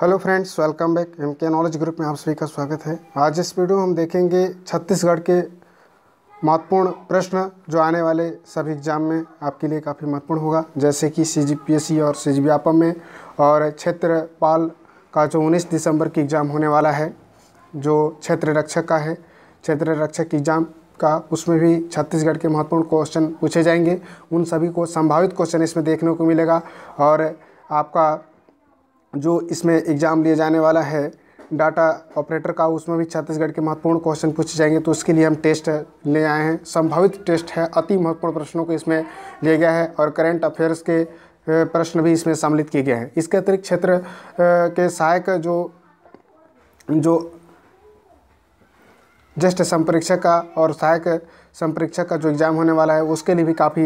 hello friends welcome back M K knowledge group में आप सभी का स्वागत है आज इस वीडियो में हम देखेंगे छत्तीसगढ़ के महत्वपूर्ण प्रश्न जो आने वाले सभी एग्जाम में आपके लिए काफ़ी महत्वपूर्ण होगा जैसे कि सी और सी जी में और क्षेत्रपाल का जो उन्नीस दिसंबर की एग्ज़ाम होने वाला है जो क्षेत्र रक्षक का है क्षेत्र रक्षक एग्ज़ाम का उसमें भी छत्तीसगढ़ के महत्वपूर्ण क्वेश्चन पूछे जाएंगे उन सभी को संभावित क्वेश्चन इसमें देखने को मिलेगा और आपका जो इसमें एग्ज़ाम लिया जाने वाला है डाटा ऑपरेटर का उसमें भी छत्तीसगढ़ के महत्वपूर्ण क्वेश्चन पूछे जाएंगे तो उसके लिए हम टेस्ट ले आए हैं संभावित टेस्ट है अति महत्वपूर्ण प्रश्नों को इसमें लिया गया है और करेंट अफेयर्स के प्रश्न भी इसमें सम्मिलित किए गए हैं इसके अतिरिक्त क्षेत्र के सहायक जो जो ज्येष्ठ संपरीक्षक का और सहायक संप्रेक्षक का जो एग्ज़ाम होने वाला है उसके लिए भी काफ़ी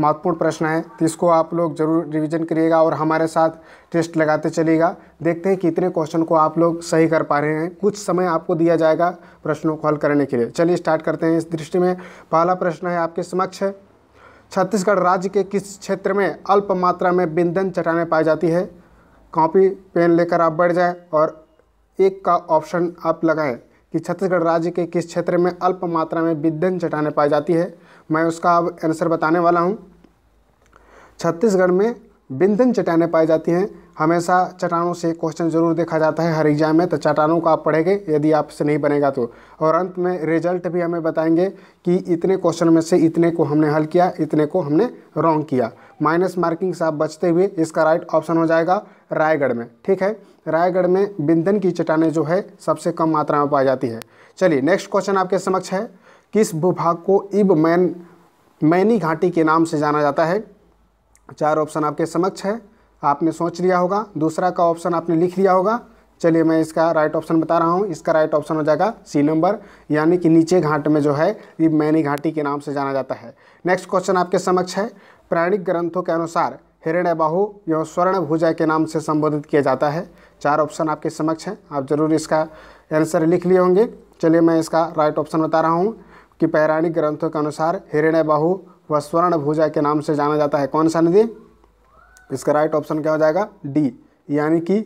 महत्वपूर्ण प्रश्न है तो इसको आप लोग जरूर रिवीजन करिएगा और हमारे साथ टेस्ट लगाते चलिएगा देखते हैं कि इतने क्वेश्चन को आप लोग सही कर पा रहे हैं कुछ समय आपको दिया जाएगा प्रश्नों को हल करने के लिए चलिए स्टार्ट करते हैं इस दृष्टि में पहला प्रश्न है आपके समक्ष छत्तीसगढ़ राज्य के किस क्षेत्र में अल्प मात्रा में बिंदन चटाने पाई जाती है कॉपी पेन लेकर आप बढ़ जाए और एक का ऑप्शन आप लगाएं कि छत्तीसगढ़ राज्य के किस क्षेत्र में अल्प मात्रा में विद्यन चटाने पाई जाती है मैं उसका अब आंसर बताने वाला हूँ छत्तीसगढ़ में बिंधन चट्टानें पाई जाती हैं हमेशा चट्टानों से क्वेश्चन जरूर देखा जाता है हर एग्जाम में तो चट्टानों को आप पढ़ेंगे यदि आपसे नहीं बनेगा तो और अंत में रिजल्ट भी हमें बताएंगे कि इतने क्वेश्चन में से इतने को हमने हल किया इतने को हमने रॉन्ग किया माइनस मार्किंग से आप बचते हुए इसका राइट ऑप्शन हो जाएगा रायगढ़ में ठीक है रायगढ़ में बिंदन की चट्टाने जो है सबसे कम मात्रा में पाई जाती है चलिए नेक्स्ट क्वेश्चन आपके समक्ष है किस भूभाग को इब मैन मैनी घाटी के नाम से जाना जाता है चार ऑप्शन आपके समक्ष है आपने सोच लिया होगा दूसरा का ऑप्शन आपने लिख लिया होगा चलिए मैं इसका राइट ऑप्शन बता रहा हूँ इसका राइट ऑप्शन हो जाएगा सी नंबर यानी कि नीचे घाट में जो है ये मैनी घाटी के नाम से जाना जाता है नेक्स्ट क्वेश्चन आपके समक्ष है पौराणिक ग्रंथों के अनुसार हिरण्य बाहु एवं स्वर्ण भुजा के नाम से संबोधित किया जाता है चार ऑप्शन आपके समक्ष हैं आप जरूर इसका आंसर लिख लिए होंगे चलिए मैं इसका राइट ऑप्शन बता रहा हूँ कि पौराणिक ग्रंथों के अनुसार हिरण्य बाहु व स्वर्ण भुजा के नाम से जाना जाता है कौन सा नदी इसका राइट ऑप्शन क्या हो जाएगा डी यानी कि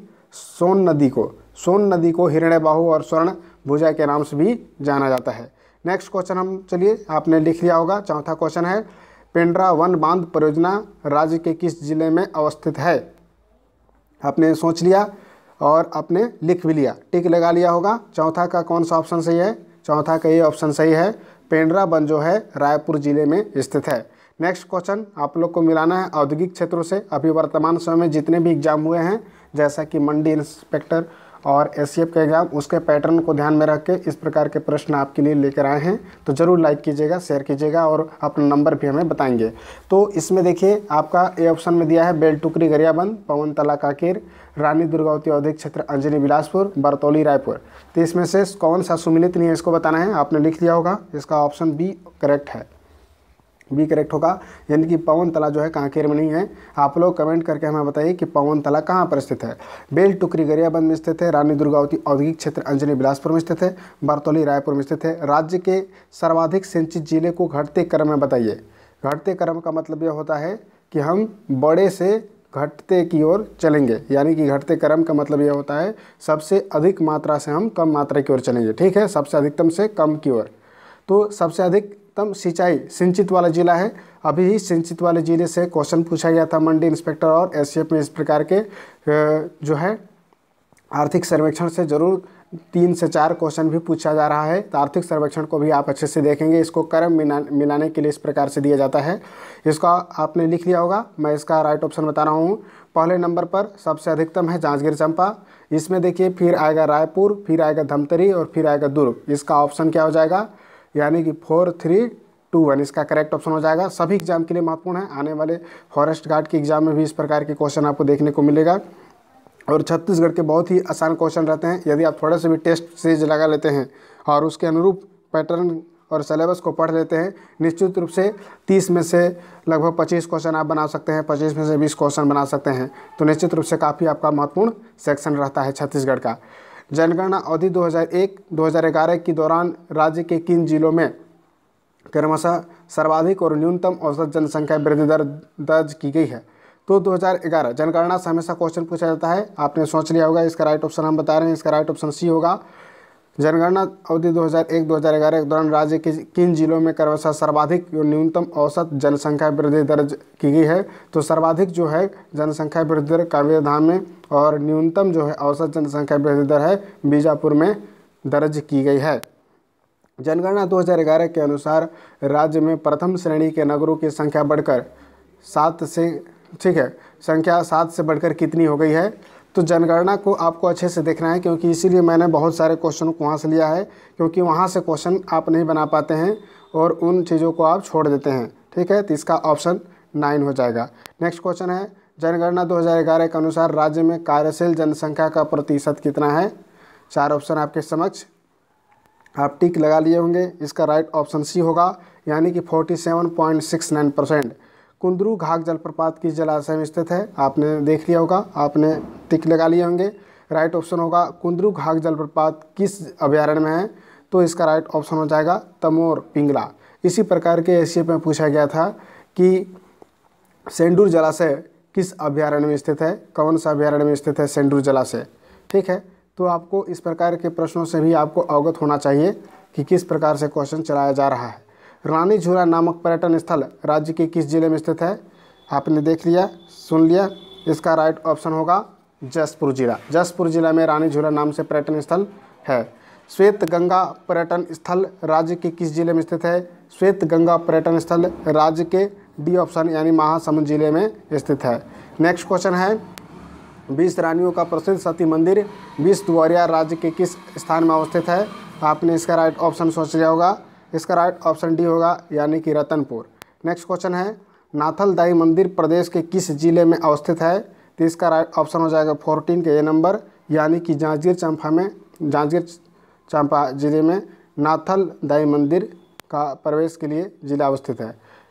सोन नदी को सोन नदी को हिरण्य बाहु और स्वर्ण भुजा के नाम से भी जाना जाता है नेक्स्ट क्वेश्चन हम चलिए आपने लिख लिया होगा चौथा क्वेश्चन है पेंड्रा वन बांध परियोजना राज्य के किस जिले में अवस्थित है आपने सोच लिया और आपने लिख भी लिया टिक लगा लिया होगा चौथा का कौन सा ऑप्शन सही है चौथा का ये ऑप्शन सही है पेंड्रा वन जो है रायपुर जिले में स्थित है नेक्स्ट क्वेश्चन आप लोग को मिलाना है औद्योगिक क्षेत्रों से अभी वर्तमान समय में जितने भी एग्जाम हुए हैं जैसा कि मंडी इंस्पेक्टर और एस का एग्ज़ाम उसके पैटर्न को ध्यान में रख के इस प्रकार के प्रश्न आपके लिए लेकर आए हैं तो ज़रूर लाइक कीजिएगा शेयर कीजिएगा और अपना नंबर भी हमें बताएंगे तो इसमें देखिए आपका ए ऑप्शन में दिया है बेलटुकरी गरियाबंद पवन तला काकेर रानी दुर्गावती औद्योगिक क्षेत्र अंजनी बिलासपुर बरतौली रायपुर तो इसमें से कौन सा सुमिलित नहीं है इसको बताना है आपने लिख दिया होगा इसका ऑप्शन बी करेक्ट है भी करेक्ट होगा यानी कि पवन तला जो है कांकेर में नहीं है आप लोग कमेंट करके हमें बताइए कि पवन तला कहाँ पर स्थित है बेल टुकरी गरियाबंद में स्थित है रानी दुर्गावती औद्योगिक क्षेत्र अंजनी बिलासपुर में स्थित है बरतौली रायपुर में स्थित है राज्य के सर्वाधिक सिंचित जिले को घटते क्रम में बताइए घटते क्रम का मतलब यह होता है कि हम बड़े से घटते की ओर चलेंगे यानी कि घटते क्रम का मतलब यह होता है सबसे अधिक मात्रा से हम कम मात्रा की ओर चलेंगे ठीक है सबसे अधिकतम से कम की ओर तो सबसे अधिक उत्तम सिंचाई सिंचित वाला जिला है अभी ही सिंचित वाले जिले से क्वेश्चन पूछा गया था मंडी इंस्पेक्टर और एस में इस प्रकार के जो है आर्थिक सर्वेक्षण से जरूर तीन से चार क्वेश्चन भी पूछा जा रहा है तो आर्थिक सर्वेक्षण को भी आप अच्छे से देखेंगे इसको कर्म मिला मिलाने के लिए इस प्रकार से दिया जाता है इसका आपने लिख लिया होगा मैं इसका राइट ऑप्शन बता रहा हूँ पहले नंबर पर सबसे अधिकतम है जांजगीर चंपा इसमें देखिए फिर आएगा रायपुर फिर आएगा धमतरी और फिर आएगा दुर्ग इसका ऑप्शन क्या हो जाएगा यानी कि फोर थ्री टू वन इसका करेक्ट ऑप्शन हो जाएगा सभी एग्जाम के लिए महत्वपूर्ण है आने वाले फॉरेस्ट गार्ड के एग्जाम में भी इस प्रकार के क्वेश्चन आपको देखने को मिलेगा और छत्तीसगढ़ के बहुत ही आसान क्वेश्चन रहते हैं यदि आप थोड़े से भी टेस्ट सीरीज लगा लेते हैं और उसके अनुरूप पैटर्न और सिलेबस को पढ़ लेते हैं निश्चित रूप से 30 में से लगभग 25 क्वेश्चन आप बना सकते हैं 25 में से 20 क्वेश्चन बना सकते हैं तो निश्चित रूप से काफ़ी आपका महत्वपूर्ण सेक्शन रहता है छत्तीसगढ़ का जनगणना अवधि 2001-2011 के दौरान राज्य के किन जिलों में क्रमशः सर्वाधिक और न्यूनतम औसत जनसंख्या वृद्धि दर दर्ज की गई है तो 2011 जनगणना से हमेशा क्वेश्चन पूछा जाता है आपने सोच लिया होगा इसका राइट ऑप्शन हम बता रहे हैं इसका राइट ऑप्शन सी होगा जनगणना अवधि 2001-2011 के दौरान राज्य के किन जिलों में क्रमशः सर्वाधिक न्यूनतम औसत जनसंख्या वृद्धि दर्ज की गई है तो सर्वाधिक जो है जनसंख्या वृद्धि दर धाम में और न्यूनतम जो है औसत जनसंख्या वृद्धि दर है बीजापुर में दर्ज की गई है जनगणना 2011 के अनुसार राज्य में प्रथम श्रेणी के नगरों की संख्या बढ़कर सात से ठीक है संख्या सात से बढ़कर कितनी हो गई है तो जनगणना को आपको अच्छे से देखना है क्योंकि इसीलिए मैंने बहुत सारे क्वेश्चन को वहाँ से लिया है क्योंकि वहाँ से क्वेश्चन आप नहीं बना पाते हैं और उन चीज़ों को आप छोड़ देते हैं ठीक है तो इसका ऑप्शन नाइन हो जाएगा नेक्स्ट क्वेश्चन है जनगणना 2011 के अनुसार राज्य में कार्यशील जनसंख्या का प्रतिशत कितना है चार ऑप्शन आपके समक्ष आप टिक लगा लिए होंगे इसका राइट ऑप्शन सी होगा यानी कि 47.69 परसेंट कुंदरू घाघ जलप्रपात किस जलाशय में स्थित है आपने देख लिया होगा आपने टिक लगा लिए होंगे राइट ऑप्शन होगा कुंदरू घाघ जलप्रपात किस अभ्यारण्य में है तो इसका राइट ऑप्शन हो जाएगा तमोर पिंगला इसी प्रकार के एशिय में पूछा गया था कि सेंडूर जलाशय किस अभ्यारण्य में स्थित है कौन सा अभ्यारण्य में स्थित है सेंडूर जलाशय ठीक है तो आपको इस प्रकार के प्रश्नों से भी आपको अवगत होना चाहिए कि किस प्रकार से क्वेश्चन चलाया जा रहा है रानी झूला नामक पर्यटन स्थल राज्य के किस जिले में स्थित है आपने देख लिया सुन लिया इसका राइट ऑप्शन होगा जसपुर जिला जसपुर जिला में रानी झूला नाम से पर्यटन स्थल है श्वेत गंगा पर्यटन स्थल राज्य के किस जिले में स्थित है श्वेत गंगा पर्यटन स्थल राज्य के डी ऑप्शन यानी महासमुंद जिले में स्थित है नेक्स्ट क्वेश्चन है बीस रानियों का प्रसिद्ध सती मंदिर बीस द्वारिया राज्य के किस स्थान में अवस्थित है आपने इसका राइट ऑप्शन सोच लिया होगा इसका राइट ऑप्शन डी होगा यानी कि रतनपुर नेक्स्ट क्वेश्चन है नाथल दाई मंदिर प्रदेश के किस जिले में अवस्थित है तो इसका राइट ऑप्शन हो जाएगा फोर्टीन के ए नंबर यानी कि जांजगीर चंपा में जांजगीर चंपा जिले में नाथल दाई मंदिर का प्रवेश के लिए जिला अवस्थित है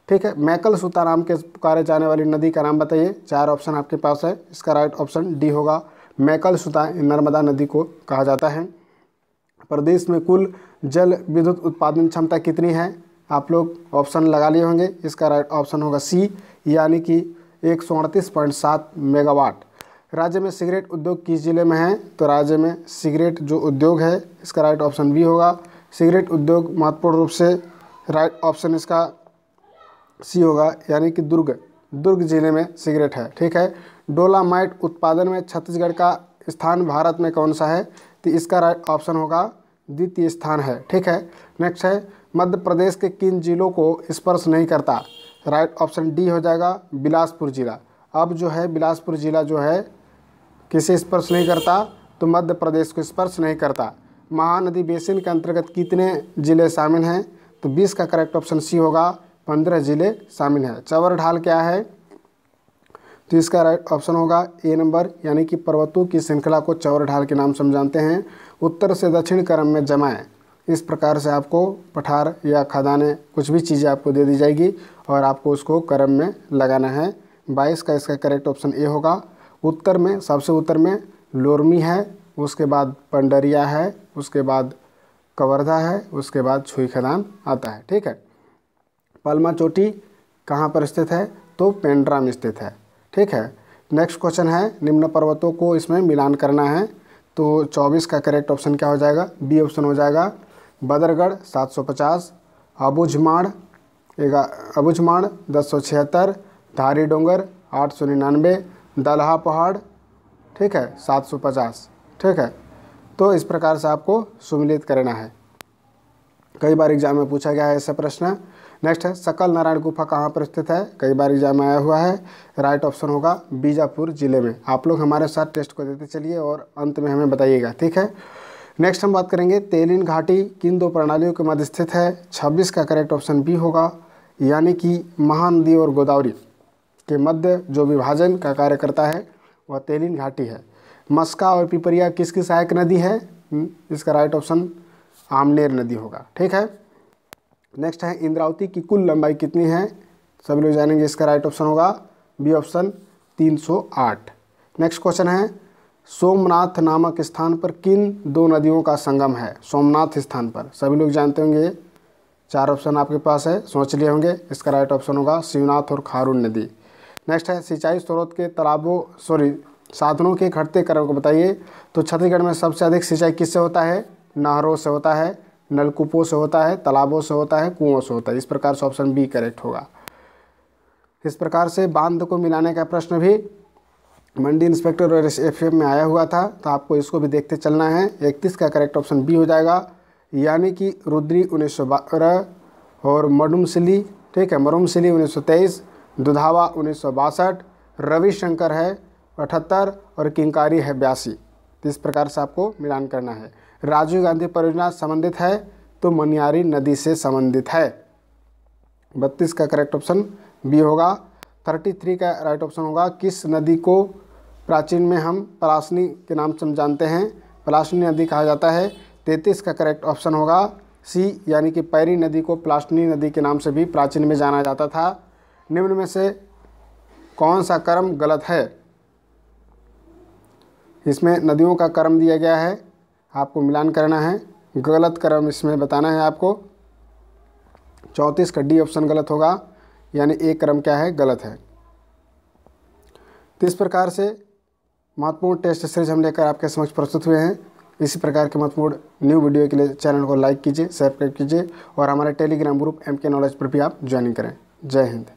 ठीक है मैकल सूता नाम के पुकारे जाने वाली नदी का नाम बताइए चार ऑप्शन आपके पास है इसका राइट ऑप्शन डी होगा मैकल सुता नर्मदा नदी को कहा जाता है प्रदेश में कुल जल विद्युत उत्पादन क्षमता कितनी है आप लोग ऑप्शन लगा लिए होंगे इसका राइट ऑप्शन होगा सी यानी कि एक मेगावाट राज्य में सिगरेट उद्योग किस जिले में है तो राज्य में सिगरेट जो उद्योग है इसका राइट ऑप्शन बी होगा सिगरेट उद्योग महत्वपूर्ण रूप से राइट ऑप्शन इसका सी होगा यानी कि दुर्ग दुर्ग जिले में सिगरेट है ठीक है डोलामाइट उत्पादन में छत्तीसगढ़ का स्थान भारत में कौन सा है तो इसका राइट ऑप्शन होगा द्वितीय स्थान है ठीक है नेक्स्ट है मध्य प्रदेश के किन जिलों को स्पर्श नहीं करता राइट ऑप्शन डी हो जाएगा बिलासपुर ज़िला अब जो है बिलासपुर ज़िला जो है किसे स्पर्श नहीं करता तो मध्य प्रदेश को स्पर्श नहीं करता महानदी बेसिन के अंतर्गत कितने ज़िले शामिल हैं तो 20 का करेक्ट ऑप्शन सी होगा 15 ज़िले शामिल हैं चवर ढाल क्या है तो इसका राइट ऑप्शन होगा ए नंबर यानी कि पर्वतों की श्रृंखला को चौर ढाल के नाम से जानते हैं उत्तर से दक्षिण क्रम में जमाएँ इस प्रकार से आपको पठार या खदाने कुछ भी चीज़ें आपको दे दी जाएगी और आपको उसको क्रम में लगाना है बाईस का इसका करेक्ट ऑप्शन ए होगा उत्तर में सबसे उत्तर में लोरमी है उसके बाद पंडरिया है उसके बाद कवर्धा है उसके बाद छुई खदान आता है ठीक है पलमा चोटी कहाँ पर स्थित है तो पेंड्रा में स्थित है ठीक है नेक्स्ट क्वेश्चन है निम्न पर्वतों को इसमें मिलान करना है तो 24 का करेक्ट ऑप्शन क्या हो जाएगा बी ऑप्शन हो जाएगा बदरगढ़ 750 अबुझमाड़ अबुझमाड़ दस सौ छिहत्तर धारी डोंगर आठ सौ निन्यानवे दलहा पहाड़ ठीक है 750 ठीक है तो इस प्रकार से आपको सुमिलित करना है कई बार एग्जाम में पूछा गया है ऐसा प्रश्न नेक्स्ट है सकल नारायण गुफा कहाँ पर स्थित है कई बार एग्जाम आया हुआ है राइट ऑप्शन होगा बीजापुर जिले में आप लोग हमारे साथ टेस्ट को देते चलिए और अंत में हमें बताइएगा ठीक है नेक्स्ट हम बात करेंगे तेलिन घाटी किन दो प्रणालियों के मध्य स्थित है 26 का करेक्ट ऑप्शन बी होगा यानी कि महानदी और गोदावरी के मध्य जो विभाजन का कार्य करता है वह तेलिन घाटी है मस्का और पिपरिया किसकी सहायक नदी है हम्म, इसका राइट ऑप्शन आमनेर नदी होगा ठीक है नेक्स्ट है इंद्रावती की कुल लंबाई कितनी है सभी लोग जानेंगे इसका राइट ऑप्शन होगा बी ऑप्शन 308 नेक्स्ट क्वेश्चन है सोमनाथ नामक स्थान पर किन दो नदियों का संगम है सोमनाथ स्थान पर सभी लोग जानते होंगे चार ऑप्शन आपके पास है सोच लिए होंगे इसका राइट ऑप्शन होगा शिवनाथ और खारून नदी नेक्स्ट है सिंचाई स्रोत के तालाबों सॉरी साधनों के घटते क्रम को बताइए तो छत्तीसगढ़ में सबसे अधिक सिंचाई किससे होता है नहरों से होता है नलकूपों से होता है तालाबों से होता है कुओं से होता है इस प्रकार से ऑप्शन बी करेक्ट होगा इस प्रकार से बांध को मिलाने का प्रश्न भी मंडी इंस्पेक्टर और एफ में आया हुआ था तो आपको इसको भी देखते चलना है इकतीस का करेक्ट ऑप्शन बी हो जाएगा यानी कि रुद्री उन्नीस और मरुमसिली ठीक है मरुमसिली उन्नीस दुधावा उन्नीस रविशंकर है अठहत्तर और किंकारी है बयासी इस प्रकार से आपको मिलान करना है राजीव गांधी परियोजना संबंधित है तो मनियारी नदी से संबंधित है बत्तीस का करेक्ट ऑप्शन बी होगा थर्टी थ्री का राइट ऑप्शन होगा किस नदी को प्राचीन में हम पलासनी के नाम से हम जानते हैं पलासनी नदी कहा जाता है तैंतीस का करेक्ट ऑप्शन होगा सी यानी कि पैरी नदी को प्लास्टनी नदी के नाम से भी प्राचीन में जाना जाता था निम्न में से कौन सा कर्म गलत है इसमें नदियों का कर्म दिया गया है आपको मिलान करना है गलत क्रम इसमें बताना है आपको चौंतीस का डी ऑप्शन गलत होगा यानी एक क्रम क्या है गलत है तो इस प्रकार से महत्वपूर्ण टेस्ट सीरीज हम लेकर आपके समक्ष प्रस्तुत हुए हैं इसी प्रकार के महत्वपूर्ण न्यू वीडियो के लिए चैनल को लाइक कीजिए सब्सक्राइब कीजिए और हमारे Telegram group M K knowledge पर भी आप ज्वाइन करें जय हिंद